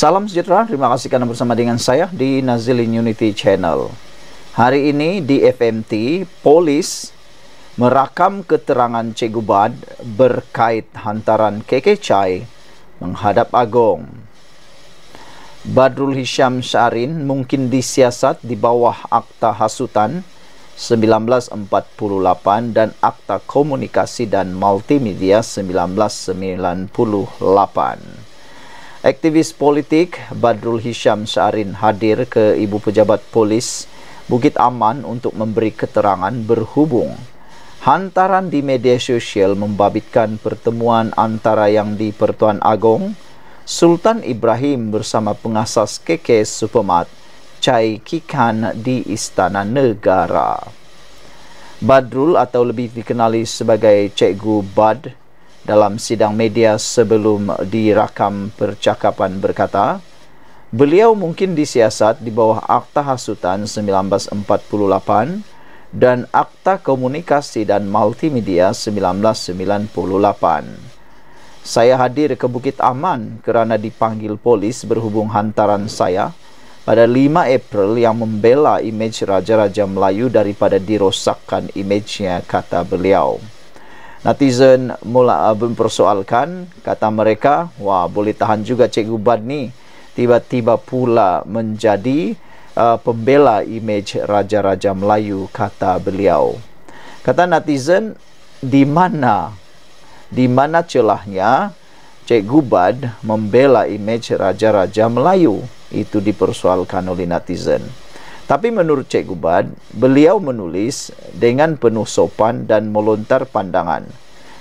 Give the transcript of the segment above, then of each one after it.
Salam sejahtera, terima kasih kerana bersama dengan saya di Nazilin Unity Channel. Hari ini di FMT, polis merakam keterangan Cikgu Bad berkait hantaran KK Chai menghadap Agong. Badrul Hisham Syarin mungkin disiasat di bawah Akta Hasutan 1948 dan Akta Komunikasi dan Multimedia 1998. Aktivis politik Badrul Hisham Saarin hadir ke Ibu Pejabat Polis Bukit Aman untuk memberi keterangan berhubung. Hantaran di media sosial membabitkan pertemuan antara yang di Pertuan Agong, Sultan Ibrahim bersama pengasas KK Supermat, Chai Kikan di Istana Negara. Badrul atau lebih dikenali sebagai Cikgu Bad, dalam sidang media sebelum dirakam percakapan berkata, beliau mungkin disiasat di bawah Akta Hasutan 1948 dan Akta Komunikasi dan Multimedia 1998. Saya hadir ke Bukit Aman kerana dipanggil polis berhubung hantaran saya pada 5 April yang membela imej Raja-Raja Melayu daripada dirosakkan imejnya, kata beliau. Netizen mula mempersoalkan uh, kata mereka, wah boleh tahan juga Cikgu Bad ni. Tiba-tiba pula menjadi uh, pembela imej Raja-Raja Melayu kata beliau. Kata netizen, di mana di mana celahnya Cikgu Gubad membela imej Raja-Raja Melayu? Itu dipersoalkan oleh netizen. Tapi menurut Cik Gubad, beliau menulis dengan penuh sopan dan melontar pandangan.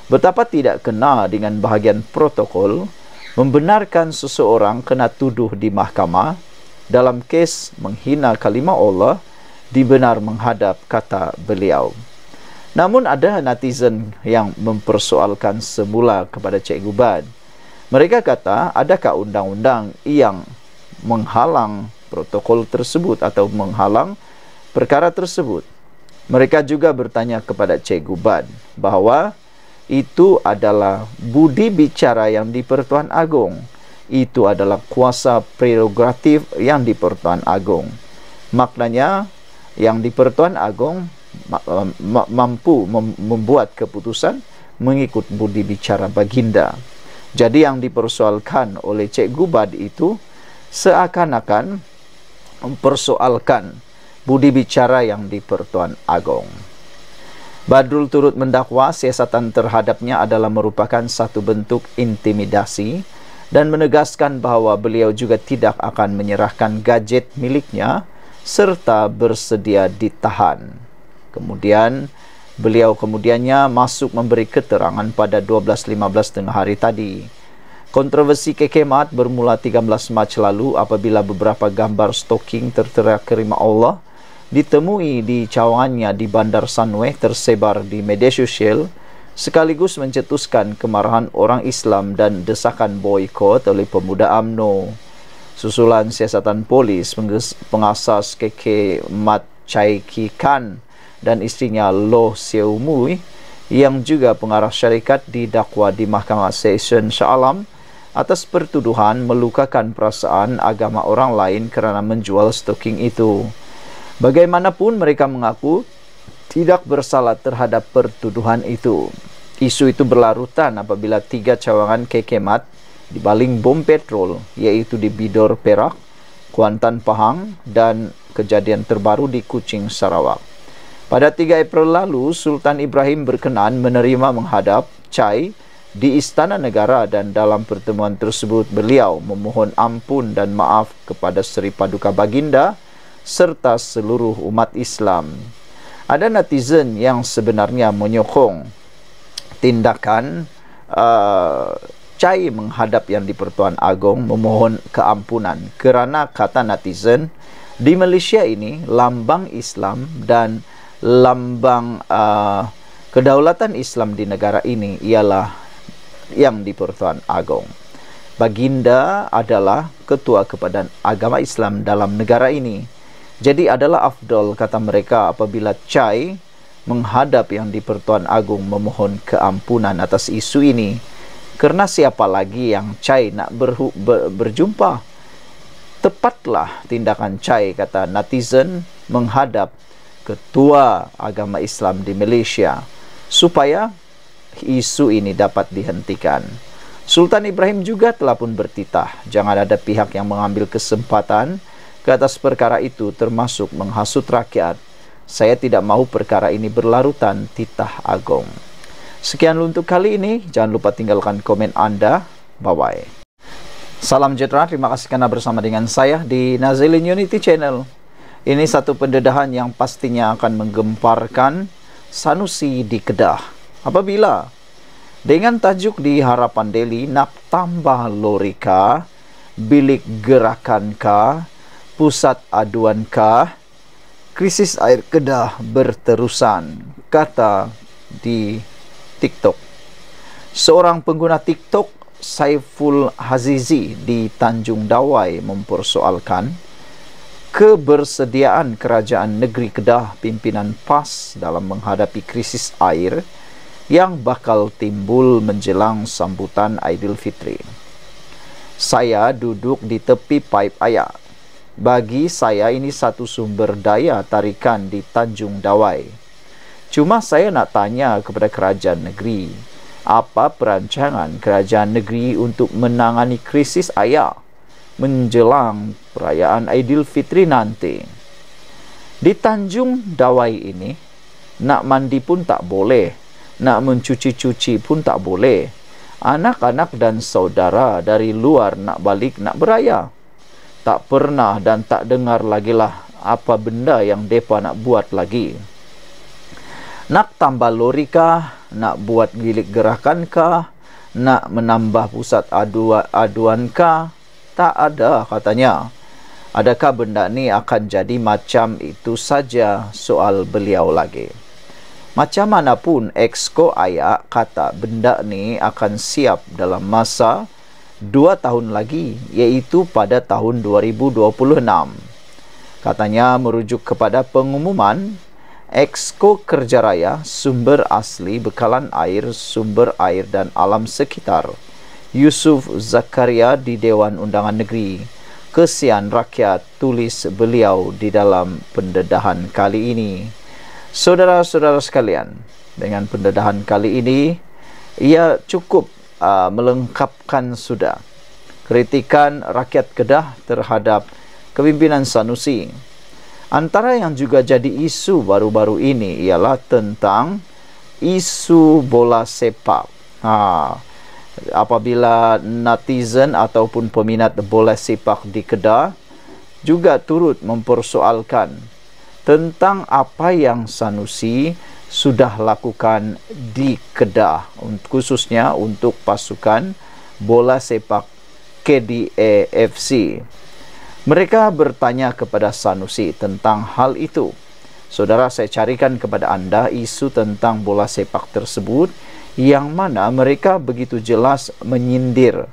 Betapa tidak kena dengan bahagian protokol membenarkan seseorang kena tuduh di mahkamah dalam kes menghina kalimah Allah dibenar menghadap kata beliau. Namun ada netizen yang mempersoalkan semula kepada Cik Gubad. Mereka kata adakah undang-undang yang menghalang protokol tersebut atau menghalang perkara tersebut. Mereka juga bertanya kepada Cikgu Ban bahawa itu adalah budi bicara yang di-Pertuan Agong. Itu adalah kuasa prerogatif yang di-Pertuan Agong. Maknanya yang di-Pertuan Agong mampu membuat keputusan mengikut budi bicara baginda. Jadi yang dipersoalkan oleh Cikgu Ban itu seakan-akan mempersoalkan budi bicara yang di Pertuan Agong. Badrul turut mendakwa siasatan terhadapnya adalah merupakan satu bentuk intimidasi dan menegaskan bahawa beliau juga tidak akan menyerahkan gadget miliknya serta bersedia ditahan. Kemudian, beliau kemudiannya masuk memberi keterangan pada 12.15 tengah hari tadi. Kontroversi KK Mat bermula 13 Mac lalu apabila beberapa gambar stoking tertera kerima Allah ditemui di cawangannya di Bandar Sunway tersebar di media sosial sekaligus mencetuskan kemarahan orang Islam dan desakan boykot oleh pemuda AMNO. Susulan siasatan polis pengasas KK Mat Chai Ki Khan dan istrinya Lo Mui yang juga pengarah syarikat didakwa di Mahkamah Session Sya'alam Alam atas pertuduhan melukakan perasaan agama orang lain kerana menjual stoking itu. Bagaimanapun mereka mengaku tidak bersalah terhadap pertuduhan itu. Isu itu berlarutan apabila tiga cawangan kekemat di baling bom petrol yaitu di Bidor Perak, Kuantan Pahang dan kejadian terbaru di Kuching Sarawak. Pada 3 April lalu, Sultan Ibrahim berkenan menerima menghadap Chai Chai di istana negara dan dalam pertemuan tersebut beliau memohon ampun dan maaf kepada Seri Paduka Baginda serta seluruh umat Islam. Ada netizen yang sebenarnya menyokong tindakan uh, Cai menghadap yang di Pertuan Agong memohon keampunan kerana kata netizen di Malaysia ini lambang Islam dan lambang uh, kedaulatan Islam di negara ini ialah yang di Pertuan Agong. Baginda adalah ketua kepada agama Islam dalam negara ini. Jadi adalah afdol kata mereka apabila Chai menghadap yang di Pertuan Agong memohon keampunan atas isu ini. Kerana siapa lagi yang Chai nak ber ber berjumpa? Tepatlah tindakan Chai kata netizen menghadap ketua agama Islam di Malaysia supaya isu ini dapat dihentikan. Sultan Ibrahim juga telah pun bertitah, jangan ada pihak yang mengambil kesempatan ke atas perkara itu termasuk menghasut rakyat. Saya tidak mahu perkara ini berlarutan titah agung. Sekian untuk kali ini, jangan lupa tinggalkan komen Anda. Bye-bye. Salam sejahtera, terima kasih kerana bersama dengan saya di Nazilin Unity Channel. Ini satu pendedahan yang pastinya akan menggemparkan Sanusi di Kedah. Apabila dengan tajuk di harapan Delhi nak tambah lorika, bilik gerakan kah, pusat aduan kah, krisis air kedah berterusan, kata di TikTok. Seorang pengguna TikTok Saiful Hazizi di Tanjung Dawai mempersoalkan kebersediaan kerajaan negeri Kedah pimpinan PAS dalam menghadapi krisis air yang bakal timbul menjelang sambutan Aidilfitri. Saya duduk di tepi pipe ayak. Bagi saya ini satu sumber daya tarikan di Tanjung Dawai. Cuma saya nak tanya kepada kerajaan negeri, apa perancangan kerajaan negeri untuk menangani krisis ayak menjelang perayaan Aidilfitri nanti? Di Tanjung Dawai ini, nak mandi pun tak boleh nak mencuci-cuci pun tak boleh. Anak-anak dan saudara dari luar nak balik nak beraya. Tak pernah dan tak dengar lagi lah apa benda yang depa nak buat lagi. Nak tambah lori kah? Nak buat gilik gerakan kah? Nak menambah pusat adu aduan kah? Tak ada katanya. Adakah benda ni akan jadi macam itu saja soal beliau lagi?' Macam mana pun exco ayak kata benda ni akan siap dalam masa 2 tahun lagi iaitu pada tahun 2026. Katanya merujuk kepada pengumuman Exco Kerjaraya Sumber Asli Bekalan Air Sumber Air dan Alam Sekitar Yusuf Zakaria di Dewan Undangan Negeri Kesian Rakyat tulis beliau di dalam pendedahan kali ini Saudara-saudara sekalian, dengan pendedahan kali ini, ia cukup uh, melengkapkan sudah kritikan rakyat Kedah terhadap kepimpinan Sanusi. Antara yang juga jadi isu baru-baru ini ialah tentang isu bola sepak. Ha, apabila netizen ataupun peminat bola sepak di Kedah juga turut mempersoalkan tentang apa yang Sanusi sudah lakukan di Kedah khususnya untuk pasukan bola sepak KDAFC. Mereka bertanya kepada Sanusi tentang hal itu. Saudara saya carikan kepada Anda isu tentang bola sepak tersebut yang mana mereka begitu jelas menyindir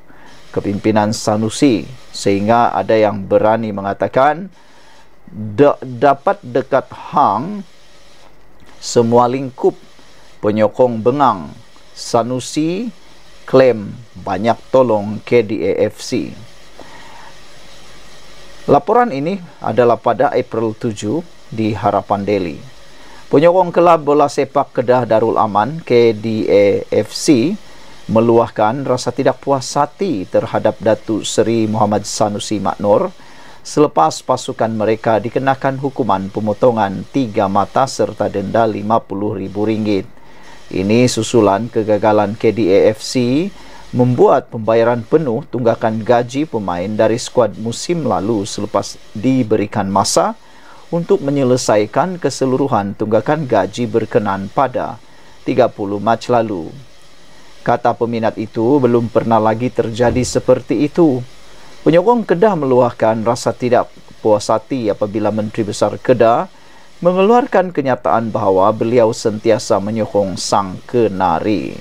kepimpinan Sanusi sehingga ada yang berani mengatakan de, dapat dekat hang semua lingkup penyokong bengang Sanusi klaim banyak tolong KDAFC. Laporan ini adalah pada April 7 di Harapan Delhi. Penyokong kelab bola sepak Kedah Darul Aman KDAFC meluahkan rasa tidak puas hati terhadap Datuk Seri Muhammad Sanusi Maknor selepas pasukan mereka dikenakan hukuman pemotongan tiga mata serta denda rm ringgit, Ini susulan kegagalan KDAFC membuat pembayaran penuh tunggakan gaji pemain dari skuad musim lalu selepas diberikan masa untuk menyelesaikan keseluruhan tunggakan gaji berkenan pada 30 Mac lalu. Kata peminat itu belum pernah lagi terjadi seperti itu. Penyokong Kedah meluahkan rasa tidak puas hati apabila Menteri Besar Kedah mengeluarkan kenyataan bahawa beliau sentiasa menyokong Sang Kenari.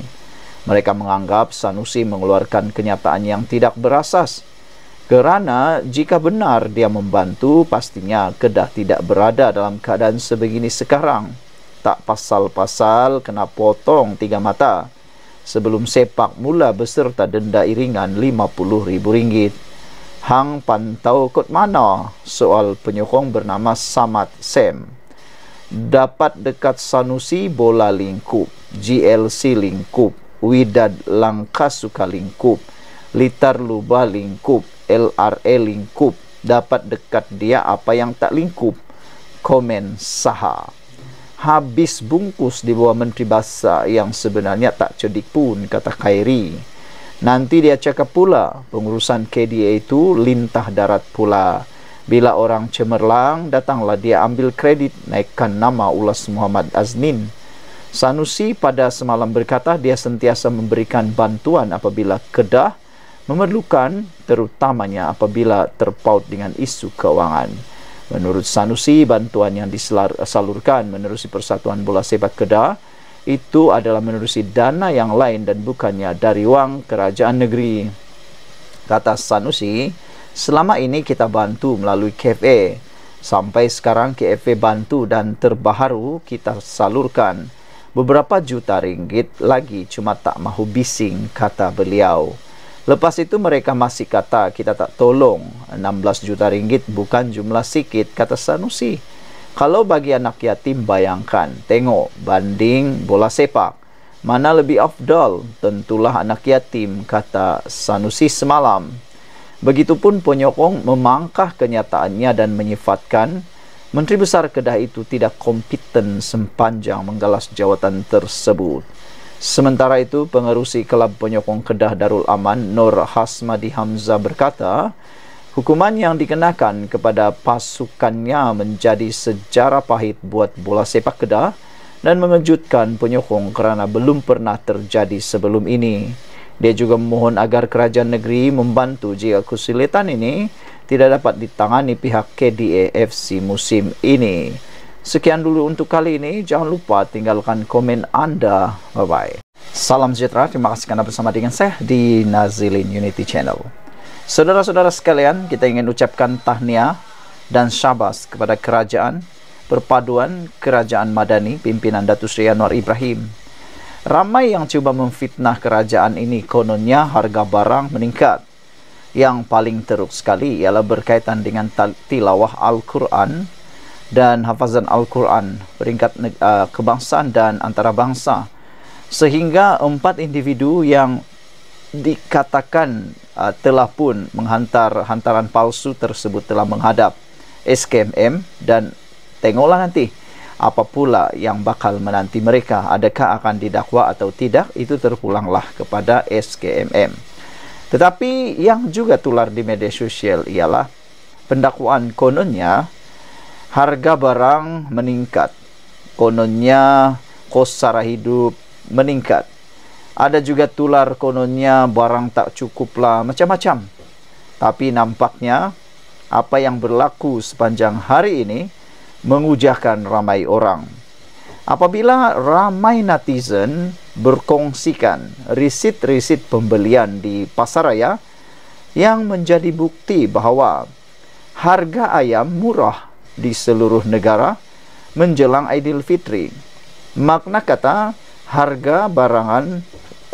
Mereka menganggap Sanusi mengeluarkan kenyataan yang tidak berasas kerana jika benar dia membantu pastinya Kedah tidak berada dalam keadaan sebegini sekarang. Tak pasal-pasal kena potong tiga mata sebelum sepak mula beserta denda iringan RM50,000 hang pantau kot mana soal penyokong bernama Samad Sam dapat dekat Sanusi bola lingkup GLC lingkup Widad langkas suka lingkup Litar Luba lingkup LRA lingkup dapat dekat dia apa yang tak lingkup komen saha habis bungkus di bawah menteri basa yang sebenarnya tak cedik pun kata Khairi Nanti dia cakap pula pengurusan KDA itu lintah darat pula. Bila orang cemerlang, datanglah dia ambil kredit naikkan nama Ulas Muhammad Aznin. Sanusi pada semalam berkata dia sentiasa memberikan bantuan apabila Kedah memerlukan terutamanya apabila terpaut dengan isu keuangan. Menurut Sanusi, bantuan yang disalurkan menerusi Persatuan Bola Sepak Kedah itu adalah menerusi dana yang lain dan bukannya dari wang kerajaan negeri. Kata Sanusi, selama ini kita bantu melalui KFA. Sampai sekarang KFA bantu dan terbaharu kita salurkan. Beberapa juta ringgit lagi cuma tak mahu bising, kata beliau. Lepas itu mereka masih kata kita tak tolong. 16 juta ringgit bukan jumlah sikit, kata Sanusi. Sanusi. Kalau bagi anak yatim bayangkan, tengok banding bola sepak. Mana lebih afdal? Tentulah anak yatim kata Sanusi semalam. Begitupun penyokong memangkah kenyataannya dan menyifatkan Menteri Besar Kedah itu tidak kompeten sempanjang menggalas jawatan tersebut. Sementara itu, pengerusi Kelab Penyokong Kedah Darul Aman, Nur Hasmadi Hamzah berkata, Hukuman yang dikenakan kepada pasukannya menjadi sejarah pahit buat bola sepak Kedah dan mengejutkan penyokong kerana belum pernah terjadi sebelum ini. Dia juga memohon agar kerajaan negeri membantu jika kesulitan ini tidak dapat ditangani pihak FC musim ini. Sekian dulu untuk kali ini. Jangan lupa tinggalkan komen anda. Bye-bye. Salam sejahtera. Terima kasih kerana bersama dengan saya di Nazilin Unity Channel. Saudara-saudara sekalian, kita ingin ucapkan tahniah dan syabas kepada kerajaan perpaduan Kerajaan Madani pimpinan Datuk Seri Anwar Ibrahim. Ramai yang cuba memfitnah kerajaan ini kononnya harga barang meningkat. Yang paling teruk sekali ialah berkaitan dengan tilawah Al-Quran dan hafazan Al-Quran peringkat eh, kebangsaan dan antarabangsa. Sehingga empat individu yang dikatakan uh, telah pun menghantar hantaran palsu tersebut telah menghadap SKMM dan tengoklah nanti apa pula yang bakal menanti mereka adakah akan didakwa atau tidak itu terpulanglah kepada SKMM tetapi yang juga tular di media sosial ialah pendakwaan kononnya harga barang meningkat kononnya kos sara hidup meningkat ada juga tular kononnya barang tak cukup lah macam-macam tapi nampaknya apa yang berlaku sepanjang hari ini mengujahkan ramai orang apabila ramai netizen berkongsikan risit-risit pembelian di pasaraya yang menjadi bukti bahawa harga ayam murah di seluruh negara menjelang Aidilfitri. Makna kata harga barangan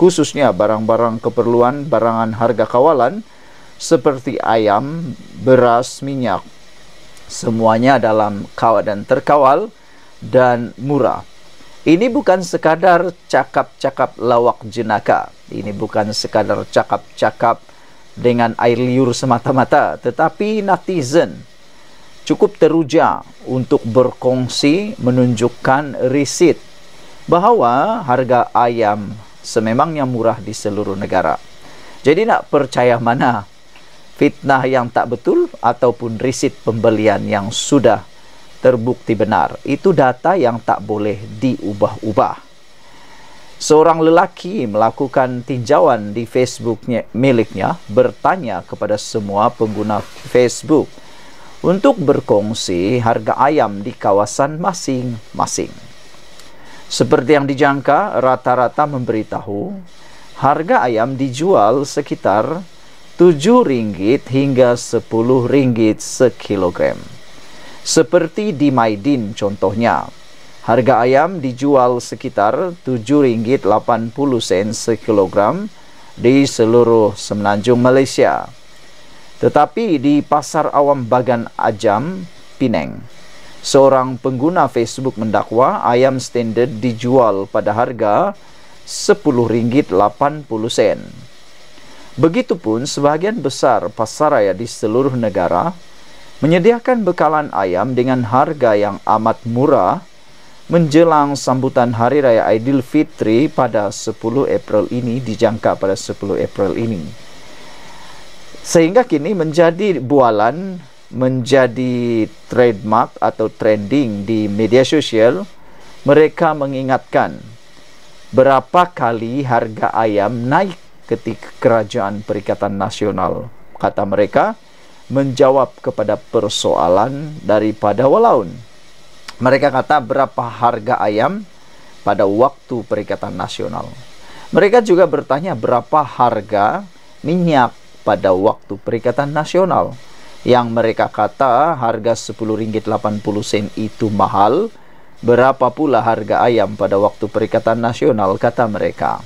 khususnya barang-barang keperluan, barangan harga kawalan seperti ayam, beras, minyak. Semuanya dalam kawal dan terkawal dan murah. Ini bukan sekadar cakap-cakap lawak jenaka. Ini bukan sekadar cakap-cakap dengan air liur semata-mata. Tetapi netizen cukup teruja untuk berkongsi menunjukkan risit bahawa harga ayam, sememangnya murah di seluruh negara. Jadi nak percaya mana? Fitnah yang tak betul ataupun risit pembelian yang sudah terbukti benar. Itu data yang tak boleh diubah-ubah. Seorang lelaki melakukan tinjauan di Facebook miliknya bertanya kepada semua pengguna Facebook untuk berkongsi harga ayam di kawasan masing-masing. Seperti yang dijangka, rata-rata memberitahu harga ayam dijual sekitar rm ringgit hingga rm ringgit sekilogram. Seperti di Maidin contohnya, harga ayam dijual sekitar ringgit rm sen sekilogram di seluruh semenanjung Malaysia. Tetapi di pasar awam Bagan Ajam, Pineng, Seorang pengguna Facebook mendakwa ayam standard dijual pada harga RM10.80. Begitupun sebahagian besar pasaraya di seluruh negara menyediakan bekalan ayam dengan harga yang amat murah menjelang sambutan Hari Raya Aidilfitri pada 10 April ini dijangka pada 10 April ini. Sehingga kini menjadi bualan menjadi trademark atau trending di media sosial, mereka mengingatkan berapa kali harga ayam naik ketika kerajaan Perikatan Nasional. Kata mereka, menjawab kepada persoalan daripada walaun. Mereka kata berapa harga ayam pada waktu Perikatan Nasional. Mereka juga bertanya berapa harga minyak pada waktu Perikatan Nasional yang mereka kata harga Rp10.80 itu mahal, berapa pula harga ayam pada waktu Perikatan Nasional kata mereka.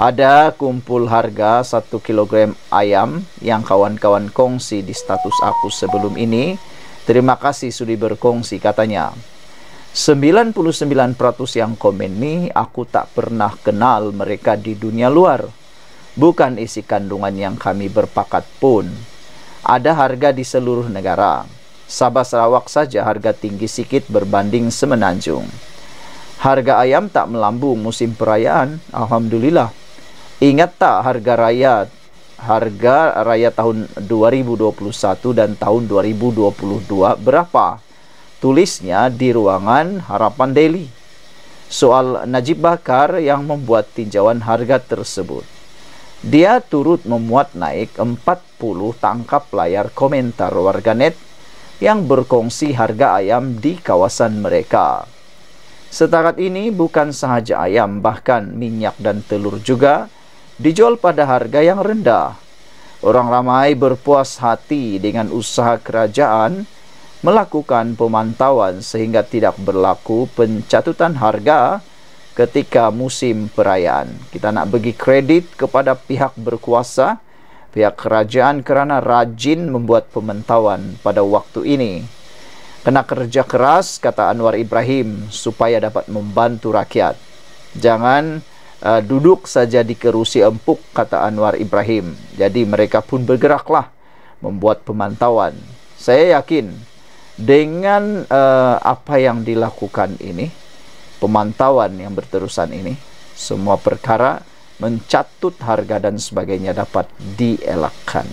Ada kumpul harga 1 kg ayam yang kawan-kawan kongsi di status aku sebelum ini. Terima kasih sudah berkongsi katanya. 99% yang komen nih aku tak pernah kenal mereka di dunia luar. Bukan isi kandungan yang kami berpakat pun. ada harga di seluruh negara. Sabah Sarawak saja harga tinggi sikit berbanding semenanjung. Harga ayam tak melambung musim perayaan, alhamdulillah. Ingat tak harga raya? Harga raya tahun 2021 dan tahun 2022 berapa? Tulisnya di ruangan Harapan Daily. Soal Najib Bakar yang membuat tinjauan harga tersebut dia turut memuat naik 40 tangkap layar komentar warganet yang berkongsi harga ayam di kawasan mereka. Setakat ini bukan sahaja ayam bahkan minyak dan telur juga dijual pada harga yang rendah. Orang ramai berpuas hati dengan usaha kerajaan melakukan pemantauan sehingga tidak berlaku pencatutan harga ketika musim perayaan. Kita nak bagi kredit kepada pihak berkuasa, pihak kerajaan kerana rajin membuat pementauan pada waktu ini. Kena kerja keras, kata Anwar Ibrahim, supaya dapat membantu rakyat. Jangan uh, duduk saja di kerusi empuk, kata Anwar Ibrahim. Jadi mereka pun bergeraklah membuat pemantauan. Saya yakin dengan uh, apa yang dilakukan ini, uh, pemantauan yang berterusan ini semua perkara mencatut harga dan sebagainya dapat dielakkan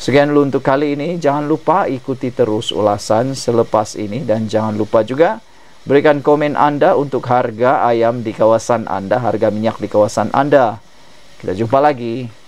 sekian dulu untuk kali ini jangan lupa ikuti terus ulasan selepas ini dan jangan lupa juga berikan komen anda untuk harga ayam di kawasan anda harga minyak di kawasan anda kita jumpa lagi